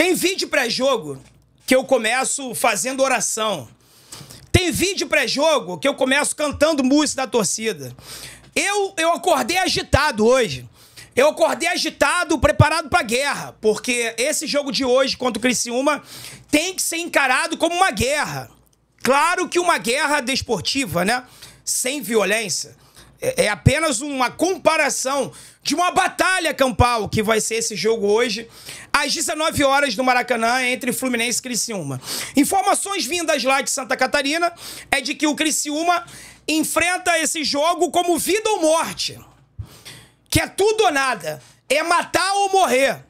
Tem vídeo pré-jogo que eu começo fazendo oração. Tem vídeo pré-jogo que eu começo cantando música da torcida. Eu, eu acordei agitado hoje. Eu acordei agitado, preparado para guerra, porque esse jogo de hoje contra o Criciúma tem que ser encarado como uma guerra. Claro que uma guerra desportiva, né? Sem violência. É, é apenas uma comparação de uma batalha campal que vai ser esse jogo hoje, às 19 horas no Maracanã, entre Fluminense e Criciúma. Informações vindas lá de Santa Catarina é de que o Criciúma enfrenta esse jogo como vida ou morte. Que é tudo ou nada. É matar ou morrer.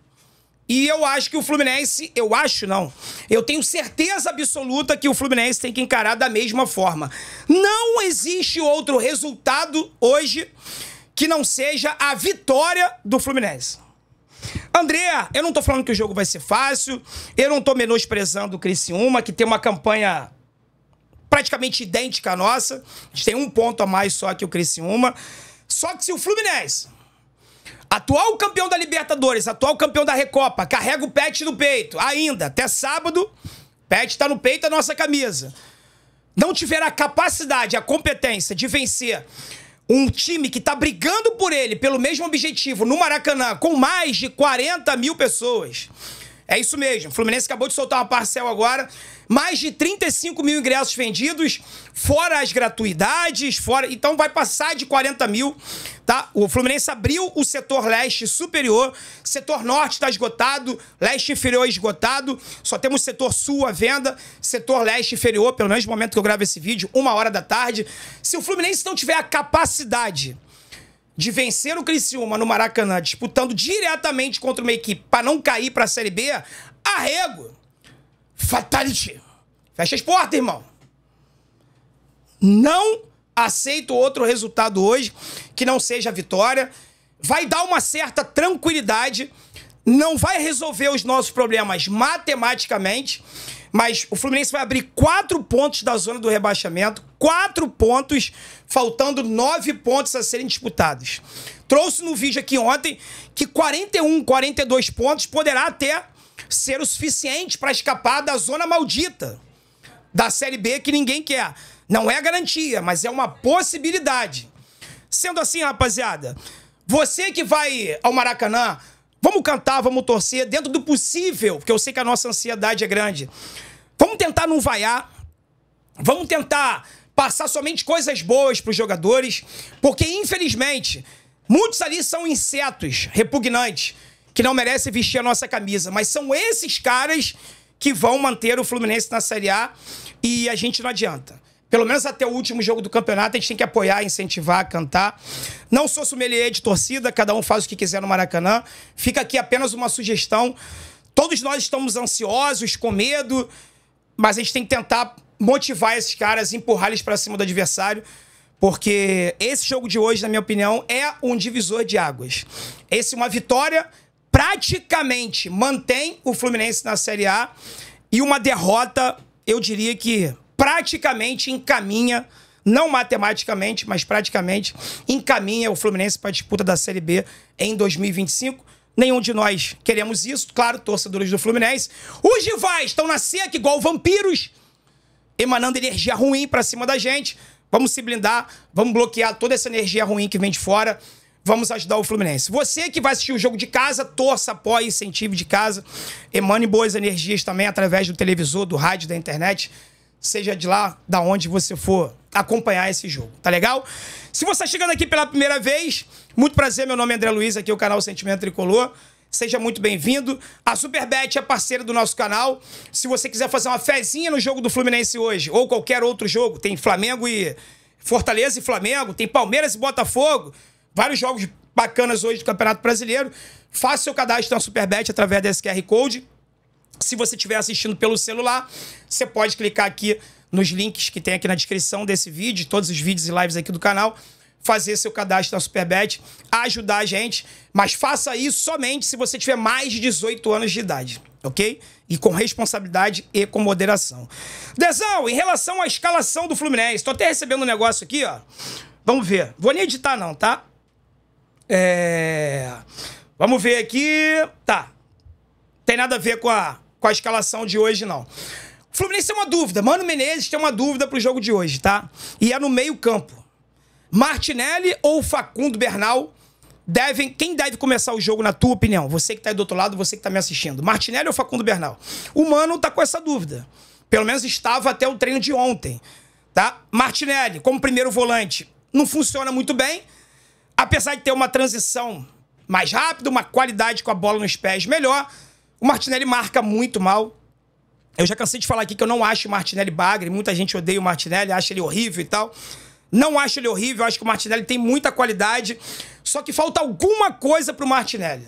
E eu acho que o Fluminense, eu acho não, eu tenho certeza absoluta que o Fluminense tem que encarar da mesma forma. Não existe outro resultado hoje que não seja a vitória do Fluminense. André, eu não tô falando que o jogo vai ser fácil, eu não tô menosprezando o Criciúma, que tem uma campanha praticamente idêntica à nossa, a gente tem um ponto a mais só que o Criciúma, só que se o Fluminense, atual campeão da Libertadores, atual campeão da Recopa, carrega o pet no peito, ainda, até sábado, pet tá no peito da nossa camisa, não tiver a capacidade, a competência de vencer um time que tá brigando por ele, pelo mesmo objetivo, no Maracanã, com mais de 40 mil pessoas. É isso mesmo. O Fluminense acabou de soltar uma parcela agora. Mais de 35 mil ingressos vendidos, fora as gratuidades, fora. Então vai passar de 40 mil, tá? O Fluminense abriu o setor leste superior, setor norte está esgotado, leste inferior é esgotado, só temos setor sul à venda, setor leste inferior, pelo menos no momento que eu gravo esse vídeo, uma hora da tarde. Se o Fluminense não tiver a capacidade de vencer o Criciúma no Maracanã, disputando diretamente contra uma equipe para não cair para a Série B, arrego. Fatality. Fecha as portas, irmão. Não aceito outro resultado hoje que não seja vitória. Vai dar uma certa tranquilidade, não vai resolver os nossos problemas matematicamente mas o Fluminense vai abrir quatro pontos da zona do rebaixamento, quatro pontos, faltando nove pontos a serem disputados. Trouxe no vídeo aqui ontem que 41, 42 pontos poderá até ser o suficiente para escapar da zona maldita da Série B que ninguém quer. Não é garantia, mas é uma possibilidade. Sendo assim, rapaziada, você que vai ao Maracanã Vamos cantar, vamos torcer, dentro do possível, porque eu sei que a nossa ansiedade é grande. Vamos tentar não vaiar. Vamos tentar passar somente coisas boas para os jogadores, porque infelizmente muitos ali são insetos repugnantes que não merecem vestir a nossa camisa, mas são esses caras que vão manter o Fluminense na Série A e a gente não adianta pelo menos até o último jogo do campeonato, a gente tem que apoiar, incentivar, cantar. Não sou sommelier de torcida, cada um faz o que quiser no Maracanã. Fica aqui apenas uma sugestão. Todos nós estamos ansiosos, com medo, mas a gente tem que tentar motivar esses caras, empurrar eles para cima do adversário, porque esse jogo de hoje, na minha opinião, é um divisor de águas. Esse é uma vitória praticamente mantém o Fluminense na Série A e uma derrota, eu diria que praticamente encaminha, não matematicamente, mas praticamente encaminha o Fluminense para a disputa da Série B em 2025. Nenhum de nós queremos isso, claro, torcedores do Fluminense. Os rivais estão na seca igual vampiros, emanando energia ruim para cima da gente. Vamos se blindar, vamos bloquear toda essa energia ruim que vem de fora. Vamos ajudar o Fluminense. Você que vai assistir o jogo de casa, torça, apoie, incentive de casa. Emane boas energias também através do televisor, do rádio, da internet seja de lá, da onde você for acompanhar esse jogo, tá legal? Se você está chegando aqui pela primeira vez, muito prazer, meu nome é André Luiz, aqui é o canal Sentimento Tricolor. Seja muito bem-vindo. A Superbet é parceira do nosso canal. Se você quiser fazer uma fezinha no jogo do Fluminense hoje, ou qualquer outro jogo, tem Flamengo e Fortaleza e Flamengo, tem Palmeiras e Botafogo, vários jogos bacanas hoje do Campeonato Brasileiro. Faça seu cadastro na Superbet através desse QR Code. Se você estiver assistindo pelo celular, você pode clicar aqui nos links que tem aqui na descrição desse vídeo, todos os vídeos e lives aqui do canal, fazer seu cadastro na Superbet, ajudar a gente, mas faça isso somente se você tiver mais de 18 anos de idade, ok? E com responsabilidade e com moderação. Dezão, em relação à escalação do Fluminense, tô até recebendo um negócio aqui, ó. Vamos ver. Vou nem editar não, tá? É... Vamos ver aqui. Tá. Tem nada a ver com a com a escalação de hoje, não. O Fluminense tem uma dúvida. Mano Menezes tem uma dúvida pro jogo de hoje, tá? E é no meio-campo. Martinelli ou Facundo Bernal devem. Quem deve começar o jogo, na tua opinião? Você que tá aí do outro lado, você que tá me assistindo. Martinelli ou Facundo Bernal? O Mano tá com essa dúvida. Pelo menos estava até o treino de ontem. Tá? Martinelli, como primeiro volante, não funciona muito bem. Apesar de ter uma transição mais rápida, uma qualidade com a bola nos pés melhor o Martinelli marca muito mal. Eu já cansei de falar aqui que eu não acho o Martinelli bagre. Muita gente odeia o Martinelli, acha ele horrível e tal. Não acho ele horrível, acho que o Martinelli tem muita qualidade. Só que falta alguma coisa pro Martinelli.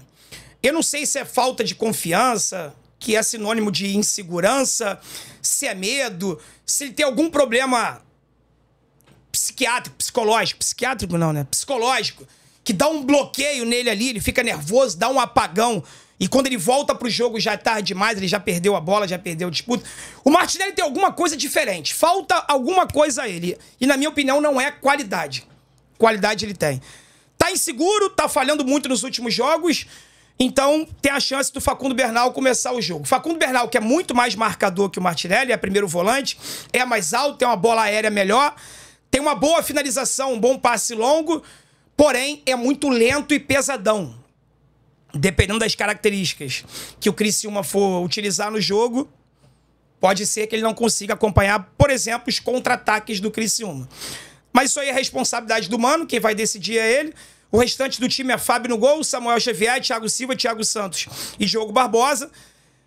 Eu não sei se é falta de confiança, que é sinônimo de insegurança, se é medo, se ele tem algum problema psiquiátrico, psicológico, psiquiátrico não, né? Psicológico, que dá um bloqueio nele ali, ele fica nervoso, dá um apagão. E quando ele volta pro jogo já é tarde demais, ele já perdeu a bola, já perdeu a disputa. O Martinelli tem alguma coisa diferente. Falta alguma coisa a ele. E na minha opinião não é qualidade. Qualidade ele tem. Tá inseguro, tá falhando muito nos últimos jogos. Então, tem a chance do Facundo Bernal começar o jogo. Facundo Bernal, que é muito mais marcador que o Martinelli, é primeiro volante, é mais alto, tem é uma bola aérea melhor, tem uma boa finalização, um bom passe longo, porém é muito lento e pesadão dependendo das características que o Criciúma for utilizar no jogo, pode ser que ele não consiga acompanhar, por exemplo, os contra-ataques do Criciúma. Mas isso aí é responsabilidade do Mano, quem vai decidir é ele. O restante do time é Fábio no gol, Samuel Xavier, Thiago Silva, Thiago Santos e Diogo Barbosa.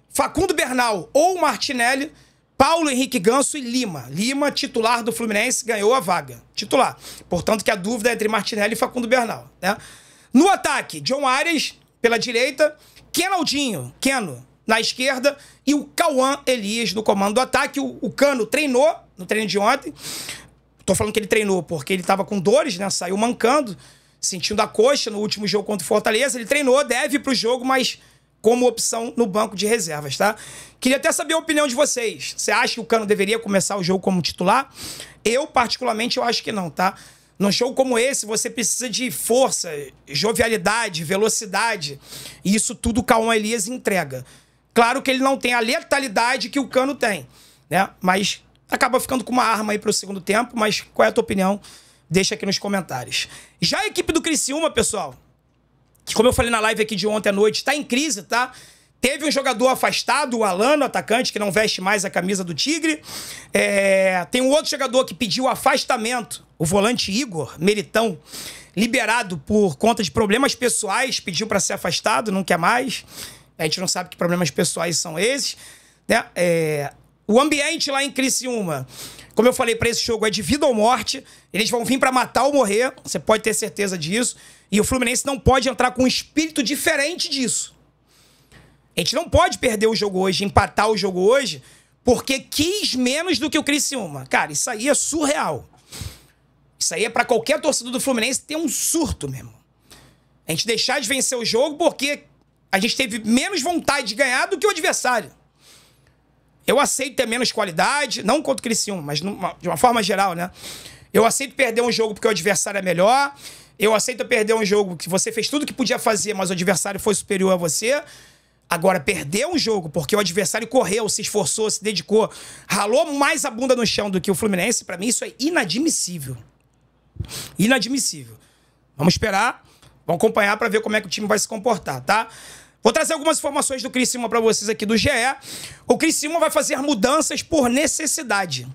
Facundo Bernal ou Martinelli, Paulo Henrique Ganso e Lima. Lima, titular do Fluminense, ganhou a vaga. Titular. Portanto, que a dúvida é entre Martinelli e Facundo Bernal. Né? No ataque, John Arias, pela direita, Kenaldinho, Keno na esquerda e o Cauã Elias no comando do ataque. O, o Cano treinou no treino de ontem. Tô falando que ele treinou porque ele tava com dores, né? Saiu mancando, sentindo a coxa no último jogo contra o Fortaleza. Ele treinou, deve pro jogo, mas como opção no banco de reservas, tá? Queria até saber a opinião de vocês. Você acha que o Cano deveria começar o jogo como titular? Eu, particularmente, eu acho que não, tá? Num show como esse, você precisa de força, jovialidade, velocidade. E isso tudo o Cauã Elias entrega. Claro que ele não tem a letalidade que o Cano tem, né? Mas acaba ficando com uma arma aí para o segundo tempo. Mas qual é a tua opinião? Deixa aqui nos comentários. Já a equipe do Criciúma, pessoal, que como eu falei na live aqui de ontem à noite, está em crise, tá? Teve um jogador afastado, o Alano, atacante, que não veste mais a camisa do Tigre. É, tem um outro jogador que pediu afastamento, o volante Igor Meritão, liberado por conta de problemas pessoais, pediu para ser afastado, não quer mais. A gente não sabe que problemas pessoais são esses. Né? É, o ambiente lá em Criciúma, como eu falei para esse jogo, é de vida ou morte. Eles vão vir para matar ou morrer, você pode ter certeza disso. E o Fluminense não pode entrar com um espírito diferente disso. A gente não pode perder o jogo hoje, empatar o jogo hoje, porque quis menos do que o Criciúma. Cara, isso aí é surreal. Isso aí é para qualquer torcedor do Fluminense ter um surto mesmo. A gente deixar de vencer o jogo porque a gente teve menos vontade de ganhar do que o adversário. Eu aceito ter menos qualidade, não contra o Criciúma, mas numa, de uma forma geral, né? Eu aceito perder um jogo porque o adversário é melhor. Eu aceito perder um jogo que você fez tudo que podia fazer, mas o adversário foi superior a você. Agora, perdeu um jogo porque o adversário correu, se esforçou, se dedicou, ralou mais a bunda no chão do que o Fluminense, para mim isso é inadmissível. Inadmissível. Vamos esperar, vamos acompanhar para ver como é que o time vai se comportar, tá? Vou trazer algumas informações do Criciúma para vocês aqui do GE. O Criciúma vai fazer mudanças por necessidade.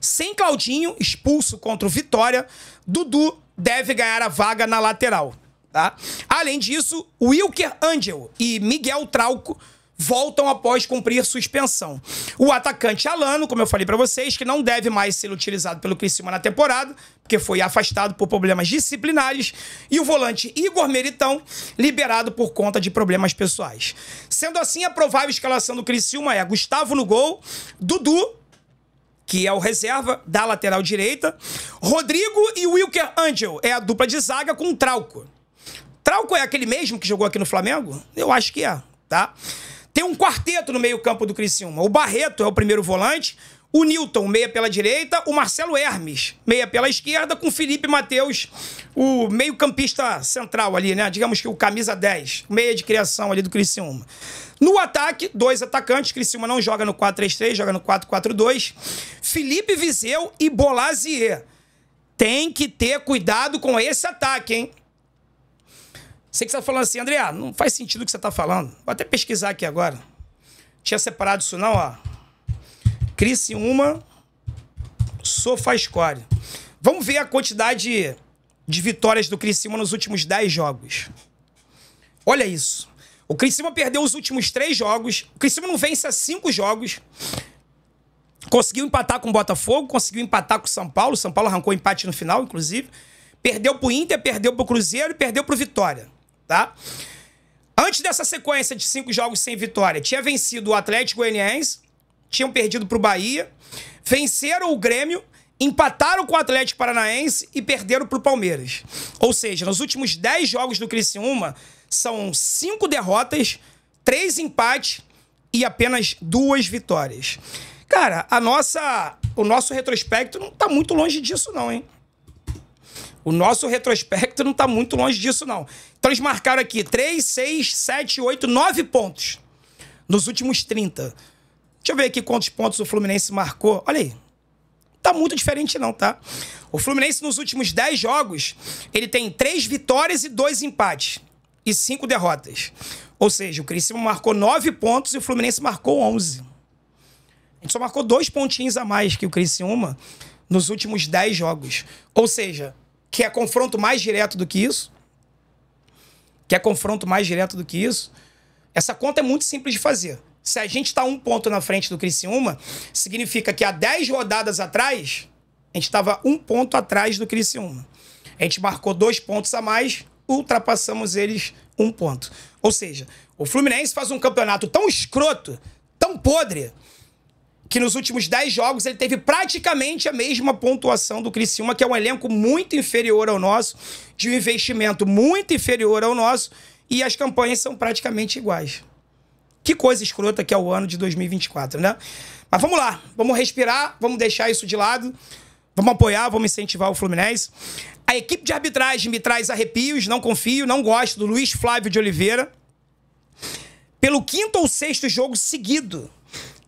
Sem Claudinho, expulso contra o Vitória, Dudu deve ganhar a vaga na lateral. Tá? Além disso, Wilker Angel e Miguel Trauco voltam após cumprir suspensão. O atacante Alano, como eu falei para vocês, que não deve mais ser utilizado pelo Criciúma na temporada, porque foi afastado por problemas disciplinares, e o volante Igor Meritão, liberado por conta de problemas pessoais. Sendo assim, a provável escalação do Criciúma é Gustavo no gol, Dudu, que é o reserva da lateral direita, Rodrigo e Wilker Angel, é a dupla de zaga com Trauco. Trauco é aquele mesmo que jogou aqui no Flamengo? Eu acho que é, tá? Tem um quarteto no meio-campo do Criciúma. O Barreto é o primeiro volante, o Newton, meia pela direita, o Marcelo Hermes, meia pela esquerda, com Felipe Matheus, o meio-campista central ali, né? Digamos que o camisa 10, meia de criação ali do Criciúma. No ataque, dois atacantes, Criciúma não joga no 4-3-3, joga no 4-4-2. Felipe Viseu e Bolazier. Tem que ter cuidado com esse ataque, hein? Sei que você tá falando assim, André, não faz sentido o que você tá falando. Vou até pesquisar aqui agora. Tinha separado isso não, ó. Criciúma, Sofascore. Vamos ver a quantidade de vitórias do Criciúma nos últimos 10 jogos. Olha isso. O Criciúma perdeu os últimos 3 jogos. O Criciúma não vence há 5 jogos. Conseguiu empatar com o Botafogo, conseguiu empatar com o São Paulo. O São Paulo arrancou empate no final, inclusive. Perdeu pro Inter, perdeu pro Cruzeiro e perdeu pro Vitória tá? Antes dessa sequência de cinco jogos sem vitória, tinha vencido o Atlético Goianiense, tinham perdido para o Bahia, venceram o Grêmio, empataram com o Atlético Paranaense e perderam para o Palmeiras. Ou seja, nos últimos dez jogos do Criciúma, são cinco derrotas, três empates e apenas duas vitórias. Cara, a nossa, o nosso retrospecto não está muito longe disso não, hein? O nosso retrospecto não está muito longe disso não. Então eles marcaram aqui 3, 6, 7, 8, 9 pontos nos últimos 30. Deixa eu ver aqui quantos pontos o Fluminense marcou. Olha aí. Tá muito diferente não, tá? O Fluminense nos últimos 10 jogos, ele tem 3 vitórias e 2 empates e 5 derrotas. Ou seja, o Criciúma marcou 9 pontos e o Fluminense marcou 11. A gente só marcou 2 pontinhos a mais que o Criciúma nos últimos 10 jogos. Ou seja, que é confronto mais direto do que isso. Quer é confronto mais direto do que isso? Essa conta é muito simples de fazer. Se a gente está um ponto na frente do Criciúma, significa que há 10 rodadas atrás, a gente estava um ponto atrás do Criciúma. A gente marcou dois pontos a mais, ultrapassamos eles um ponto. Ou seja, o Fluminense faz um campeonato tão escroto, tão podre, que nos últimos 10 jogos ele teve praticamente a mesma pontuação do Criciúma, que é um elenco muito inferior ao nosso, de um investimento muito inferior ao nosso, e as campanhas são praticamente iguais. Que coisa escrota que é o ano de 2024, né? Mas vamos lá, vamos respirar, vamos deixar isso de lado, vamos apoiar, vamos incentivar o Fluminense. A equipe de arbitragem me traz arrepios, não confio, não gosto do Luiz Flávio de Oliveira. Pelo quinto ou sexto jogo seguido,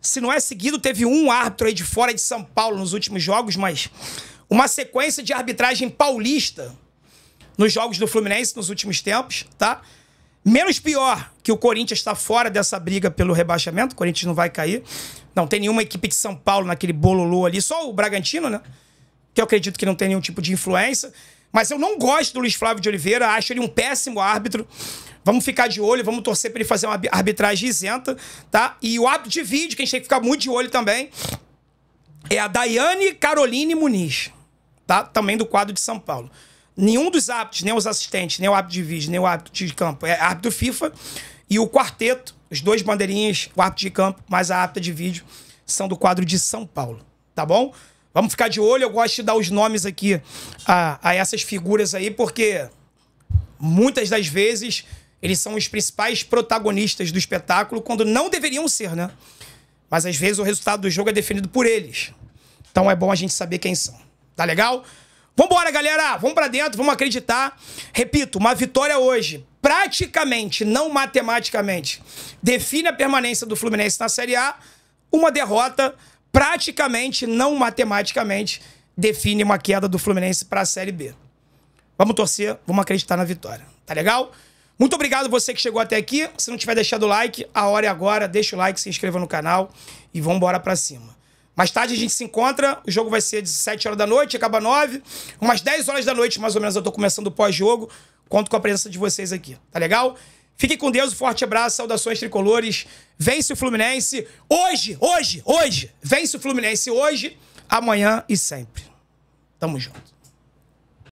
se não é seguido, teve um árbitro aí de fora de São Paulo nos últimos jogos, mas uma sequência de arbitragem paulista nos jogos do Fluminense nos últimos tempos, tá? Menos pior que o Corinthians está fora dessa briga pelo rebaixamento, o Corinthians não vai cair. Não tem nenhuma equipe de São Paulo naquele bololô ali, só o Bragantino, né? Que eu acredito que não tem nenhum tipo de influência. Mas eu não gosto do Luiz Flávio de Oliveira, acho ele um péssimo árbitro. Vamos ficar de olho, vamos torcer para ele fazer uma arbitragem isenta, tá? E o árbitro de vídeo, que a gente tem que ficar muito de olho também, é a Daiane Caroline Muniz, tá? Também do quadro de São Paulo. Nenhum dos árbitros, nem os assistentes, nem o árbitro de vídeo, nem o árbitro de campo, é árbitro FIFA. E o quarteto, os dois bandeirinhas, o árbitro de campo, mais a árbitra de vídeo, são do quadro de São Paulo, tá bom? Vamos ficar de olho, eu gosto de dar os nomes aqui a, a essas figuras aí, porque muitas das vezes eles são os principais protagonistas do espetáculo quando não deveriam ser, né? Mas às vezes o resultado do jogo é definido por eles. Então é bom a gente saber quem são. Tá legal? Vambora, galera! Vamos para dentro, vamos acreditar. Repito, uma vitória hoje, praticamente, não matematicamente, define a permanência do Fluminense na Série A. Uma derrota, praticamente, não matematicamente, define uma queda do Fluminense para a Série B. Vamos torcer, vamos acreditar na vitória. Tá legal? Muito obrigado você que chegou até aqui. Se não tiver deixado o like, a hora é agora. Deixa o like, se inscreva no canal e vamos embora pra cima. Mais tarde a gente se encontra. O jogo vai ser de 7 horas da noite, acaba 9. Umas 10 horas da noite, mais ou menos, eu tô começando o pós-jogo. Conto com a presença de vocês aqui. Tá legal? Fiquem com Deus, um forte abraço, saudações tricolores. Vence o Fluminense hoje, hoje, hoje. Vence o Fluminense hoje, amanhã e sempre. Tamo junto.